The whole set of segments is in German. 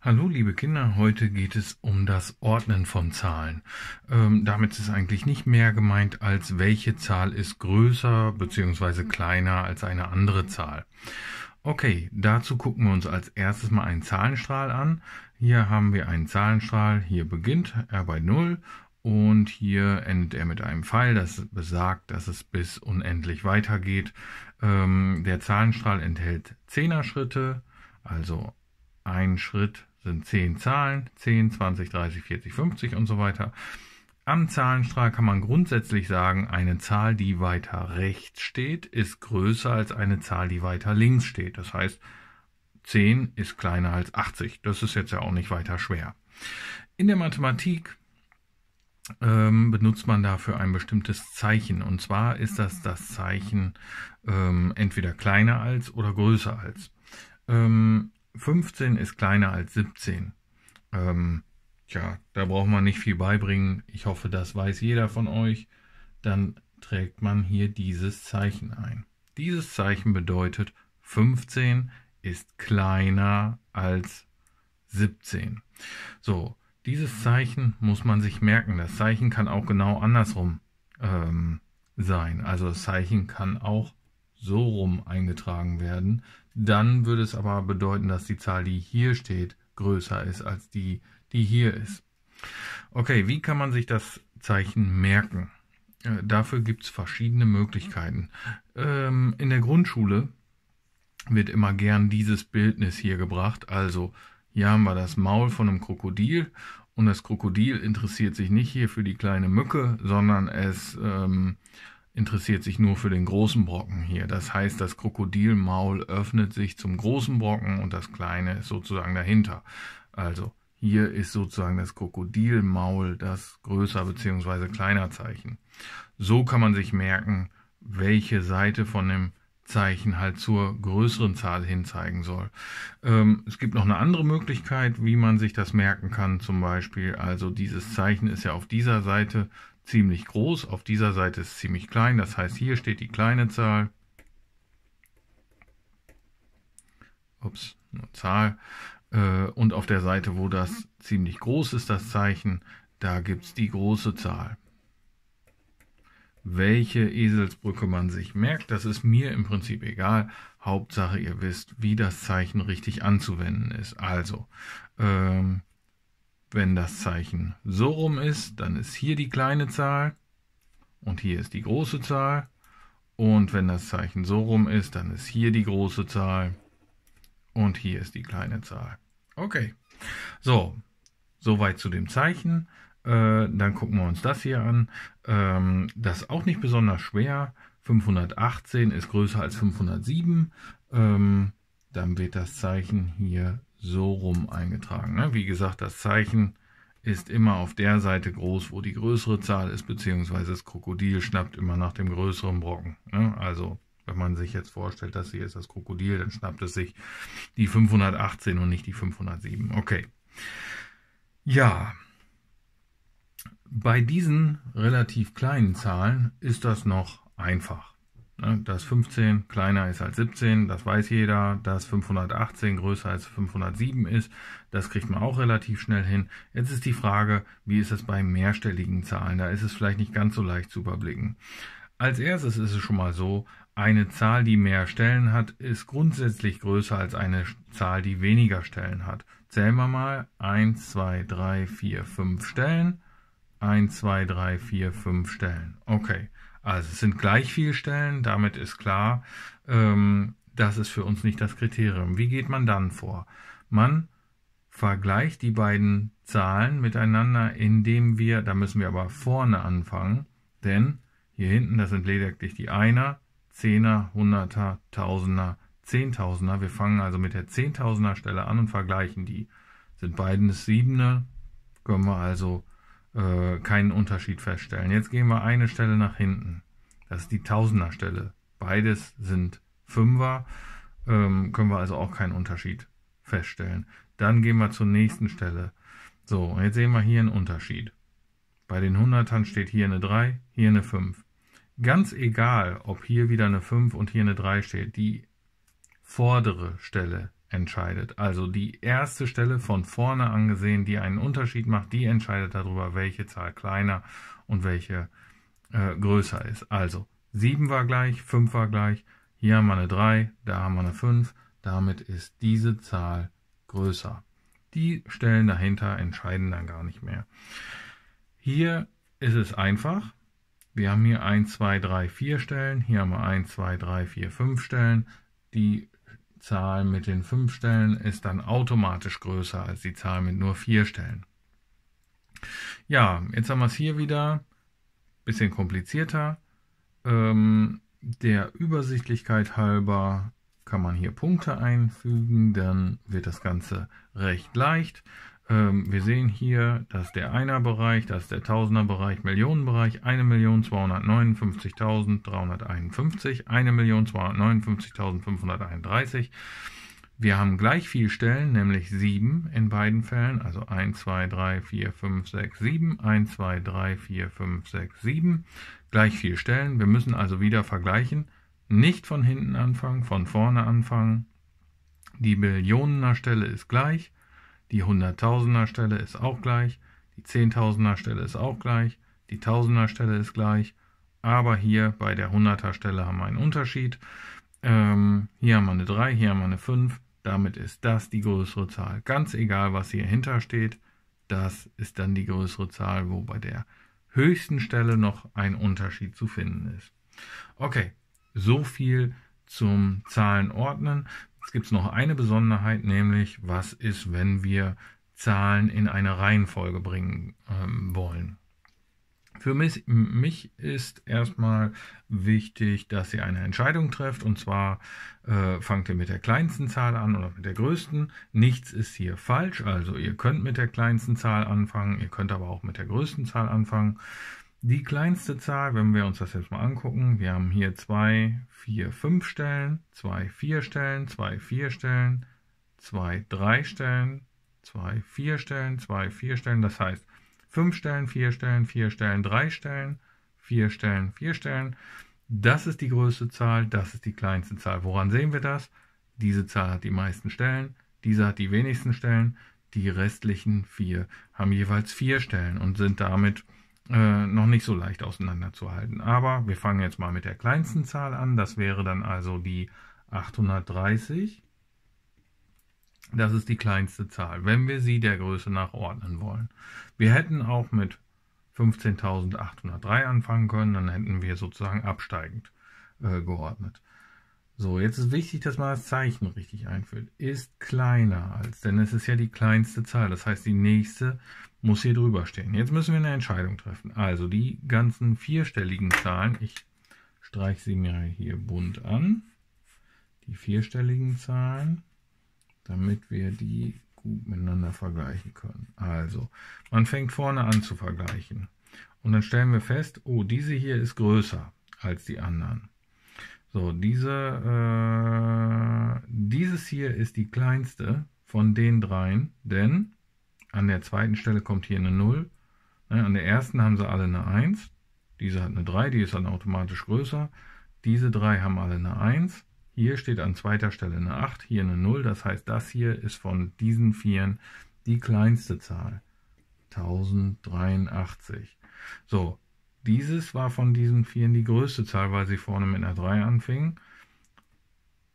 Hallo liebe Kinder, heute geht es um das Ordnen von Zahlen. Ähm, damit ist eigentlich nicht mehr gemeint, als welche Zahl ist größer bzw. kleiner als eine andere Zahl. Okay, dazu gucken wir uns als erstes mal einen Zahlenstrahl an. Hier haben wir einen Zahlenstrahl, hier beginnt er bei 0 und hier endet er mit einem Pfeil, das besagt, dass es bis unendlich weitergeht. Ähm, der Zahlenstrahl enthält 10er schritte also ein Schritt sind 10 Zahlen, 10, 20, 30, 40, 50 und so weiter. Am Zahlenstrahl kann man grundsätzlich sagen, eine Zahl, die weiter rechts steht, ist größer als eine Zahl, die weiter links steht. Das heißt, 10 ist kleiner als 80. Das ist jetzt ja auch nicht weiter schwer. In der Mathematik ähm, benutzt man dafür ein bestimmtes Zeichen. Und zwar ist das mhm. das Zeichen ähm, entweder kleiner als oder größer als. Ähm, 15 ist kleiner als 17. Ähm, tja, da braucht man nicht viel beibringen. Ich hoffe, das weiß jeder von euch. Dann trägt man hier dieses Zeichen ein. Dieses Zeichen bedeutet 15 ist kleiner als 17. So, dieses Zeichen muss man sich merken. Das Zeichen kann auch genau andersrum ähm, sein. Also das Zeichen kann auch so rum eingetragen werden. Dann würde es aber bedeuten, dass die Zahl, die hier steht, größer ist als die, die hier ist. Okay, wie kann man sich das Zeichen merken? Äh, dafür gibt es verschiedene Möglichkeiten. Ähm, in der Grundschule wird immer gern dieses Bildnis hier gebracht. Also hier haben wir das Maul von einem Krokodil und das Krokodil interessiert sich nicht hier für die kleine Mücke, sondern es ähm, interessiert sich nur für den großen Brocken hier. Das heißt, das Krokodilmaul öffnet sich zum großen Brocken und das kleine ist sozusagen dahinter. Also hier ist sozusagen das Krokodilmaul das größer bzw. kleiner Zeichen. So kann man sich merken, welche Seite von dem Zeichen halt zur größeren Zahl hinzeigen soll. Ähm, es gibt noch eine andere Möglichkeit, wie man sich das merken kann. Zum Beispiel, also dieses Zeichen ist ja auf dieser Seite ziemlich groß, auf dieser Seite ist ziemlich klein, das heißt hier steht die kleine Zahl. Ups, nur Zahl. Äh, und auf der Seite, wo das ziemlich groß ist, das Zeichen, da gibt es die große Zahl. Welche Eselsbrücke man sich merkt, das ist mir im Prinzip egal. Hauptsache, ihr wisst, wie das Zeichen richtig anzuwenden ist. Also, ähm, wenn das Zeichen so rum ist, dann ist hier die kleine Zahl und hier ist die große Zahl. Und wenn das Zeichen so rum ist, dann ist hier die große Zahl und hier ist die kleine Zahl. Okay, so, soweit zu dem Zeichen. Äh, dann gucken wir uns das hier an. Ähm, das ist auch nicht besonders schwer. 518 ist größer als 507. Ähm, dann wird das Zeichen hier so rum eingetragen. Ne? Wie gesagt, das Zeichen ist immer auf der Seite groß, wo die größere Zahl ist, beziehungsweise das Krokodil schnappt immer nach dem größeren Brocken. Ne? Also wenn man sich jetzt vorstellt, dass hier ist das Krokodil, dann schnappt es sich die 518 und nicht die 507. Okay. Ja. Bei diesen relativ kleinen Zahlen ist das noch einfach. Ne, das 15 kleiner ist als 17, das weiß jeder. Das 518 größer als 507 ist, das kriegt man auch relativ schnell hin. Jetzt ist die Frage, wie ist es bei mehrstelligen Zahlen? Da ist es vielleicht nicht ganz so leicht zu überblicken. Als erstes ist es schon mal so, eine Zahl, die mehr Stellen hat, ist grundsätzlich größer als eine Zahl, die weniger Stellen hat. Zählen wir mal 1, 2, 3, 4, 5 Stellen. 1, 2, 3, 4, 5 Stellen. Okay. Also es sind gleich viele Stellen, damit ist klar, ähm, das ist für uns nicht das Kriterium. Wie geht man dann vor? Man vergleicht die beiden Zahlen miteinander, indem wir, da müssen wir aber vorne anfangen, denn hier hinten, das sind lediglich die Einer, Zehner, Hunderter, Tausender, Zehntausender. Wir fangen also mit der Zehntausender Stelle an und vergleichen die. Sind beides Siebene, können wir also äh, keinen Unterschied feststellen. Jetzt gehen wir eine Stelle nach hinten. Das ist die Tausenderstelle. Beides sind Fünfer, ähm, können wir also auch keinen Unterschied feststellen. Dann gehen wir zur nächsten Stelle. So, jetzt sehen wir hier einen Unterschied. Bei den Hundertern steht hier eine 3, hier eine 5. Ganz egal, ob hier wieder eine 5 und hier eine 3 steht, die vordere Stelle entscheidet. Also die erste Stelle von vorne angesehen, die einen Unterschied macht, die entscheidet darüber, welche Zahl kleiner und welche äh, größer ist. Also 7 war gleich, 5 war gleich, hier haben wir eine 3, da haben wir eine 5, damit ist diese Zahl größer. Die Stellen dahinter entscheiden dann gar nicht mehr. Hier ist es einfach. Wir haben hier 1, 2, 3, 4 Stellen, hier haben wir 1, 2, 3, 4, 5 Stellen. Die Zahl mit den fünf Stellen ist dann automatisch größer als die Zahl mit nur vier Stellen. Ja, jetzt haben wir es hier wieder. Bisschen komplizierter. Ähm, der Übersichtlichkeit halber kann man hier Punkte einfügen, dann wird das Ganze recht leicht. Ähm, wir sehen hier, dass der Einer-Bereich, dass der Tausender-Bereich, Millionenbereich 1.259.351, 1.259.531. Wir haben gleich viel Stellen, nämlich 7 in beiden Fällen, also 1, 2, 3, 4, 5, 6, 7, 1, 2, 3, 4, 5, 6, 7, gleich viel Stellen. Wir müssen also wieder vergleichen, nicht von hinten anfangen, von vorne anfangen. Die millionener Stelle ist gleich, die 100.000er stelle ist auch gleich. Die 10.000er stelle ist auch gleich. Die 1.000er stelle ist gleich. Aber hier bei der 100er stelle haben wir einen Unterschied. Ähm, hier haben wir eine 3, hier haben wir eine 5. Damit ist das die größere Zahl. Ganz egal, was hier hinter steht, das ist dann die größere Zahl, wo bei der höchsten Stelle noch ein Unterschied zu finden ist. Okay, so viel zum Zahlenordnen. Jetzt gibt es noch eine Besonderheit, nämlich was ist, wenn wir Zahlen in eine Reihenfolge bringen ähm, wollen. Für mich, mich, ist erstmal wichtig, dass ihr eine Entscheidung trefft und zwar äh, fangt ihr mit der kleinsten Zahl an oder mit der größten. Nichts ist hier falsch, also ihr könnt mit der kleinsten Zahl anfangen, ihr könnt aber auch mit der größten Zahl anfangen. Die kleinste Zahl, wenn wir uns das jetzt mal angucken, wir haben hier 2, 4, 5 Stellen, 2, 4 Stellen, 2, 4 Stellen, 2, 3 Stellen, 2, 4 Stellen, 2, 4 Stellen. Das heißt 5 Stellen, 4 Stellen, 4 Stellen, 3 Stellen, 4 Stellen, 4 Stellen. Das ist die größte Zahl, das ist die kleinste Zahl. Woran sehen wir das? Diese Zahl hat die meisten Stellen, diese hat die wenigsten Stellen, die restlichen 4 haben jeweils 4 Stellen und sind damit äh, noch nicht so leicht auseinanderzuhalten. Aber wir fangen jetzt mal mit der kleinsten Zahl an. Das wäre dann also die 830. Das ist die kleinste Zahl, wenn wir sie der Größe nach ordnen wollen. Wir hätten auch mit 15.803 anfangen können, dann hätten wir sozusagen absteigend äh, geordnet. So, jetzt ist wichtig, dass man das Zeichen richtig einfüllt. Ist kleiner als, denn es ist ja die kleinste Zahl. Das heißt, die nächste muss hier drüber stehen. Jetzt müssen wir eine Entscheidung treffen. Also die ganzen vierstelligen Zahlen, ich streiche sie mir hier bunt an, die vierstelligen Zahlen, damit wir die gut miteinander vergleichen können. Also, man fängt vorne an zu vergleichen. Und dann stellen wir fest, oh, diese hier ist größer als die anderen. So, diese, äh, dieses hier ist die kleinste von den dreien, denn an der zweiten Stelle kommt hier eine 0. Ne, an der ersten haben sie alle eine 1. Diese hat eine 3, die ist dann automatisch größer. Diese drei haben alle eine 1. Hier steht an zweiter Stelle eine 8, hier eine 0. Das heißt, das hier ist von diesen Vieren die kleinste Zahl. 1083. So, dieses war von diesen Vieren die größte Zahl, weil sie vorne mit einer 3 anfingen.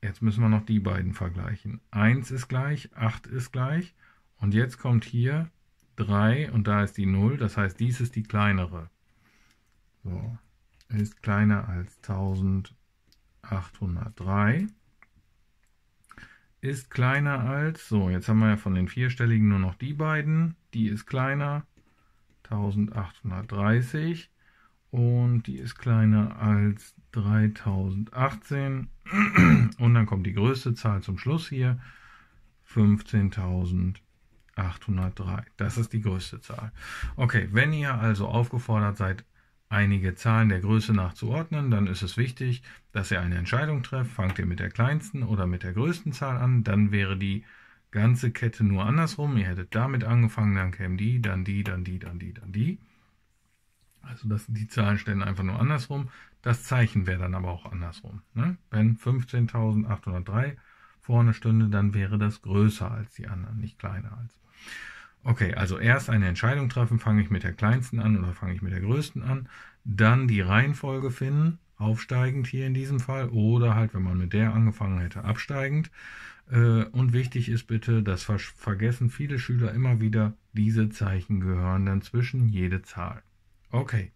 Jetzt müssen wir noch die beiden vergleichen. 1 ist gleich, 8 ist gleich. Und jetzt kommt hier 3 und da ist die 0. Das heißt, dies ist die kleinere. So, ist kleiner als 1803. Ist kleiner als, so, jetzt haben wir ja von den vierstelligen nur noch die beiden. Die ist kleiner, 1830 und die ist kleiner als 3018 und dann kommt die größte Zahl zum Schluss hier 15803. Das ist die größte Zahl. Okay, wenn ihr also aufgefordert seid, einige Zahlen der Größe nach zu ordnen, dann ist es wichtig, dass ihr eine Entscheidung trefft. Fangt ihr mit der kleinsten oder mit der größten Zahl an, dann wäre die ganze Kette nur andersrum. Ihr hättet damit angefangen, dann kämen die, dann die, dann die, dann die, dann die. Dann die. Also das, die Zahlen stellen einfach nur andersrum. Das Zeichen wäre dann aber auch andersrum. Ne? Wenn 15.803 vorne stünde, dann wäre das größer als die anderen, nicht kleiner als. Okay, also erst eine Entscheidung treffen, fange ich mit der kleinsten an oder fange ich mit der größten an. Dann die Reihenfolge finden, aufsteigend hier in diesem Fall oder halt, wenn man mit der angefangen hätte, absteigend. Äh, und wichtig ist bitte, das vergessen viele Schüler immer wieder, diese Zeichen gehören dann zwischen jede Zahl. Okay.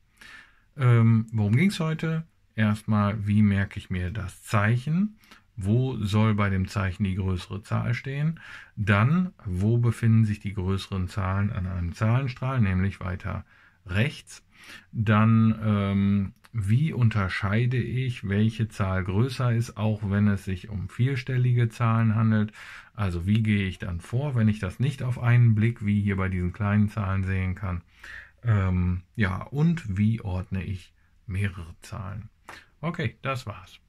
Ähm, worum ging es heute? Erstmal, wie merke ich mir das Zeichen? Wo soll bei dem Zeichen die größere Zahl stehen? Dann, wo befinden sich die größeren Zahlen an einem Zahlenstrahl, nämlich weiter rechts? Dann, ähm, wie unterscheide ich, welche Zahl größer ist, auch wenn es sich um vierstellige Zahlen handelt? Also wie gehe ich dann vor, wenn ich das nicht auf einen Blick, wie hier bei diesen kleinen Zahlen sehen kann? Ähm, ja, und wie ordne ich mehrere Zahlen? Okay, das war's.